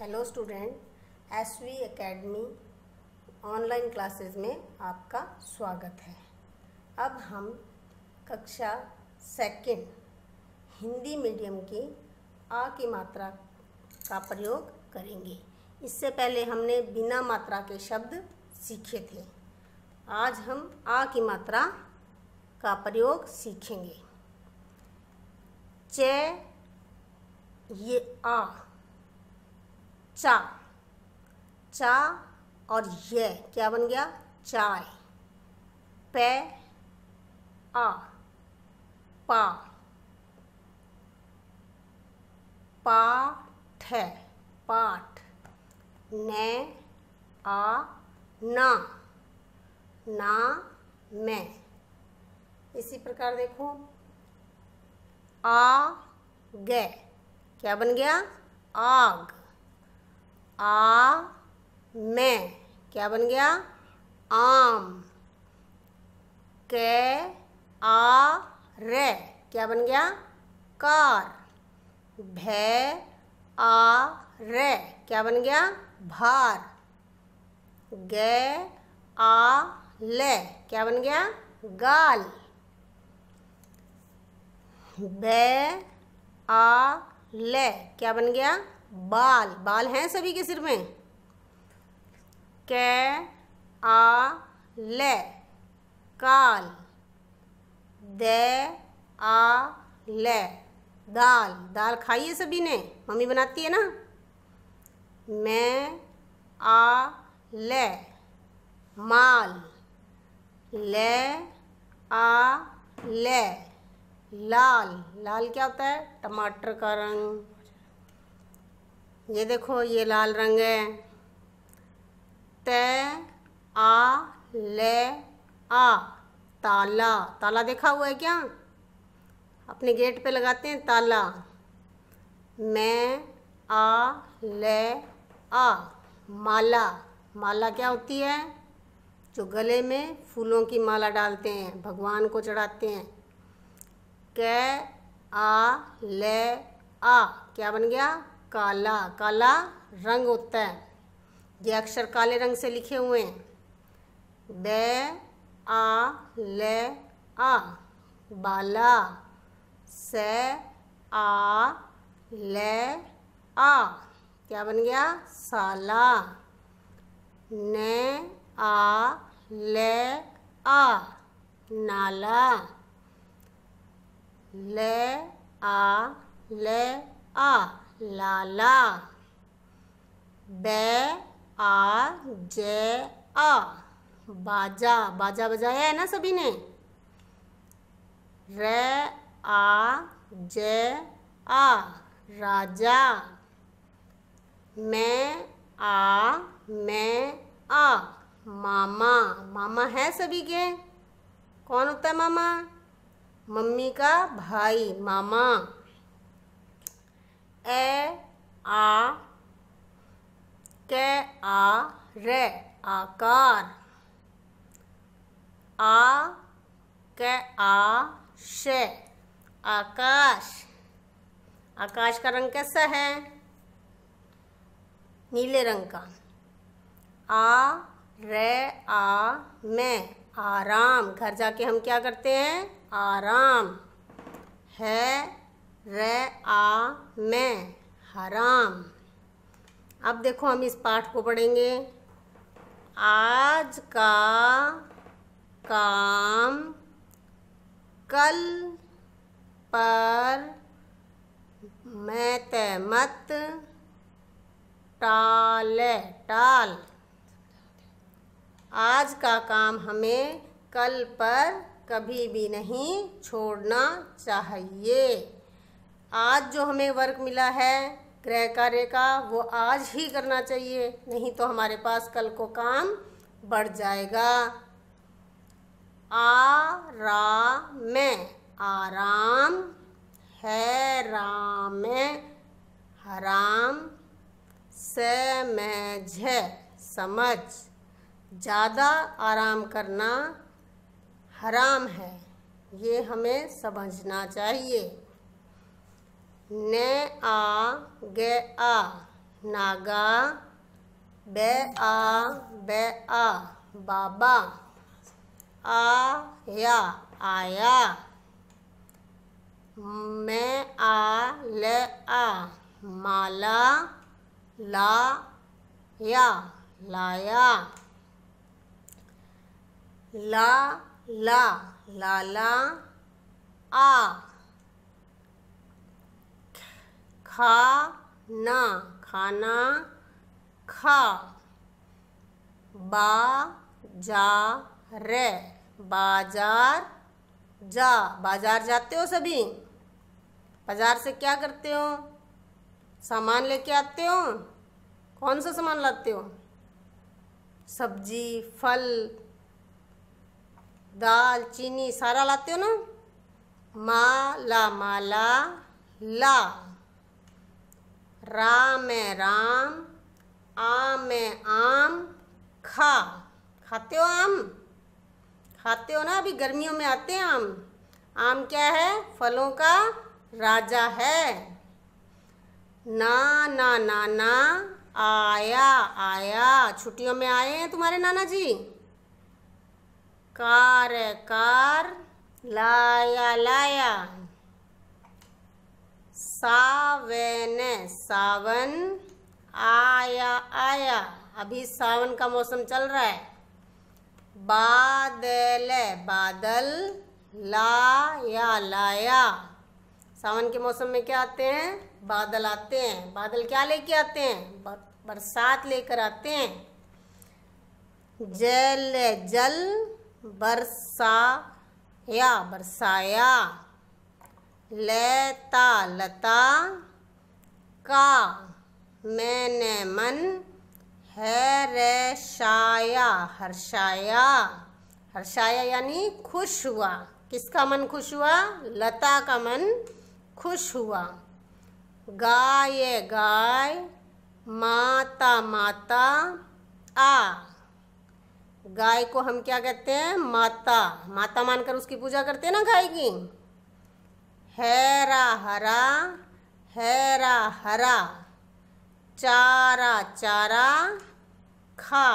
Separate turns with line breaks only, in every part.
hello student S V academy online classes में आपका स्वागत है अब हम कक्षा सेकंड हिंदी मीडियम की आ की मात्रा का प्रयोग करेंगे इससे पहले हमने बिना मात्रा के शब्द सीखे थे आज हम आ की मात्रा का प्रयोग सीखेंगे चे ये आ चा चा और ये क्या बन गया चाय पे आ पा पाठ पाठ ने आ ना ना मैं इसी प्रकार देखो आ गए क्या बन गया आग आ मैं क्या बन गया आम कै आ रे क्या बन गया कार भे आ रे क्या बन गया भार गे आ ले क्या बन गया गाल बे आ ले क्या बन गया बाल बाल हैं सभी के सिर में कै आ ले काल दे आ ले दाल दाल खाइए सभी ने मम्मी बनाती है ना मैं आ ले माल ले आ ले लाल लाल क्या होता है टमाटर का रंग ये देखो ये लाल रंग है त आ ले आ ताला ताला देखा हुआ है क्या अपने गेट पे लगाते हैं ताला मैं आ ले आ माला माला क्या होती है जो गले में फूलों की माला डालते हैं भगवान को चढ़ाते हैं कै आ ले आ क्या बन गया काला काला रंग होता है ये अक्षर काले रंग से लिखे हुए हैं बे आ ले आ बाला स आ ले आ क्या बन गया साला ने आ ले आ नाला ले आ ले आ लाला ब आ ज आ बाजा बाजा बजाया है ना सभी ने रे आ ज आ राजा मैं आ मैं आ मामा मामा है सभी के कौन होता है मामा मम्मी का भाई मामा ए आ के आ रे आकार आ कै आ शे आकाश आकाश का रंग कैसा है नीले रंग का आ रे आ में आराम घर जाके हम क्या करते हैं आराम है आ में हराम अब देखो हम इस पाठ को पढ़ेंगे आज का काम कल पर मैं मत टाल टाल आज का काम हमें कल पर कभी भी नहीं छोड़ना चाहिए आज जो हमें वर्क मिला है गृह कार्य का वो आज ही करना चाहिए नहीं तो हमारे पास कल को काम बढ़ जाएगा रा में आराम है राम हराम स झ समझ ज़्यादा आराम करना हराम है ये हमें समझना चाहिए ने आ गे आ नागा बे आ बे आ बाबा आया आया मैं आ ले आ माला ला या लाया ला ला लाला आ खा ना खाना खा बा जा रे बाजार जा बाजार जाते हो सभी बाजार से क्या करते हो सामान लेके आते हो कौन सा सामान लाते हो सब्जी फल दाल चीनी सारा लाते हो ना माला माला ला राम है राम आम है आम खा खाते हो आम खाते हो ना अभी गर्मियों में आते हैं आम आम क्या है फलों का राजा है ना ना ना ना आया आया छुट्टियों में आए हैं तुम्हारे नाना जी कार कार लाया लाया सावन सावन आया आया अभी सावन का मौसम चल रहा है बादल बादल ला या लाया सावन के मौसम में क्या आते हैं बादल आते हैं बादल क्या लेके आते हैं बरसात लेकर आते हैं जल जल बरसाया बरसाया लेता लता का मैंने मन है रे शाया हर्षाया हर्षाया यानी खुश हुआ किसका मन खुश हुआ लता का मन खुश हुआ गाय गाय माता माता आ गाय को हम क्या कहते हैं माता माता मानकर उसकी पूजा करते हैं ना गाय की हैरा हरा हैरा हरा चारा चारा खा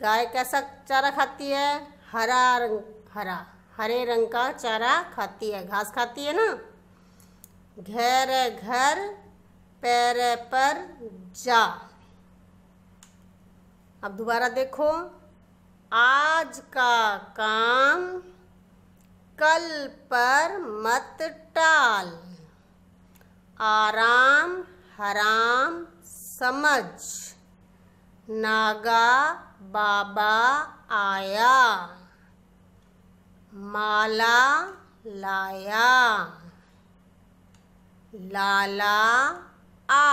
गाय कैसा चारा खाती है हरा रंग हरा हरे रंग का चारा खाती है घास खाती है ना घर घर पैर पर जा अब दोबारा देखो आज का काम कल पर मत टाल आराम हराम समझ नागा बाबा आया माला लाया लाला आ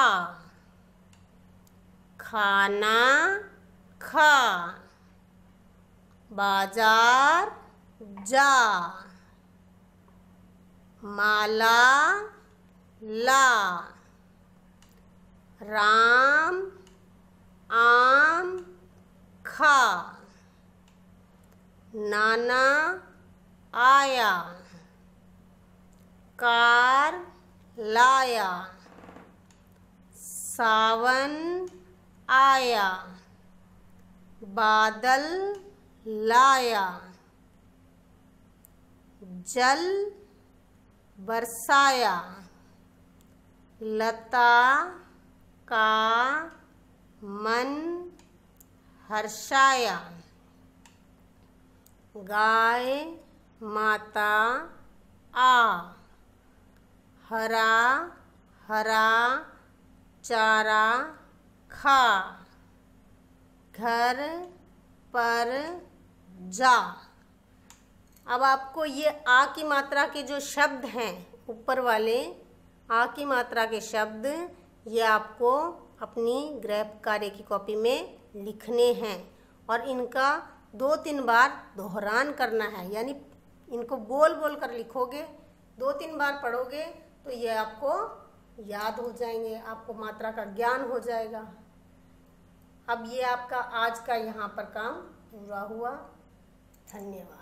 खाना खा बाजार जा माला ला राम आम खा नाना आया कार लाया सावन आया बादल लाया जल बरसाया लता का मन हर्षाया गाय माता आ हरा हरा चारा खा घर पर जा अब आपको ये आ की मात्रा के जो शब्द हैं ऊपर वाले आ की मात्रा के शब्द ये आपको अपनी ग्रह कार्य की कॉपी में लिखने हैं और इनका दो तीन बार दोहरान करना है यानी इनको बोल बोल कर लिखोगे दो तीन बार पढ़ोगे तो ये आपको याद हो जाएंगे आपको मात्रा का ज्ञान हो जाएगा अब ये आपका आज का यहाँ पर काम पूरा हुआ धन्यवाद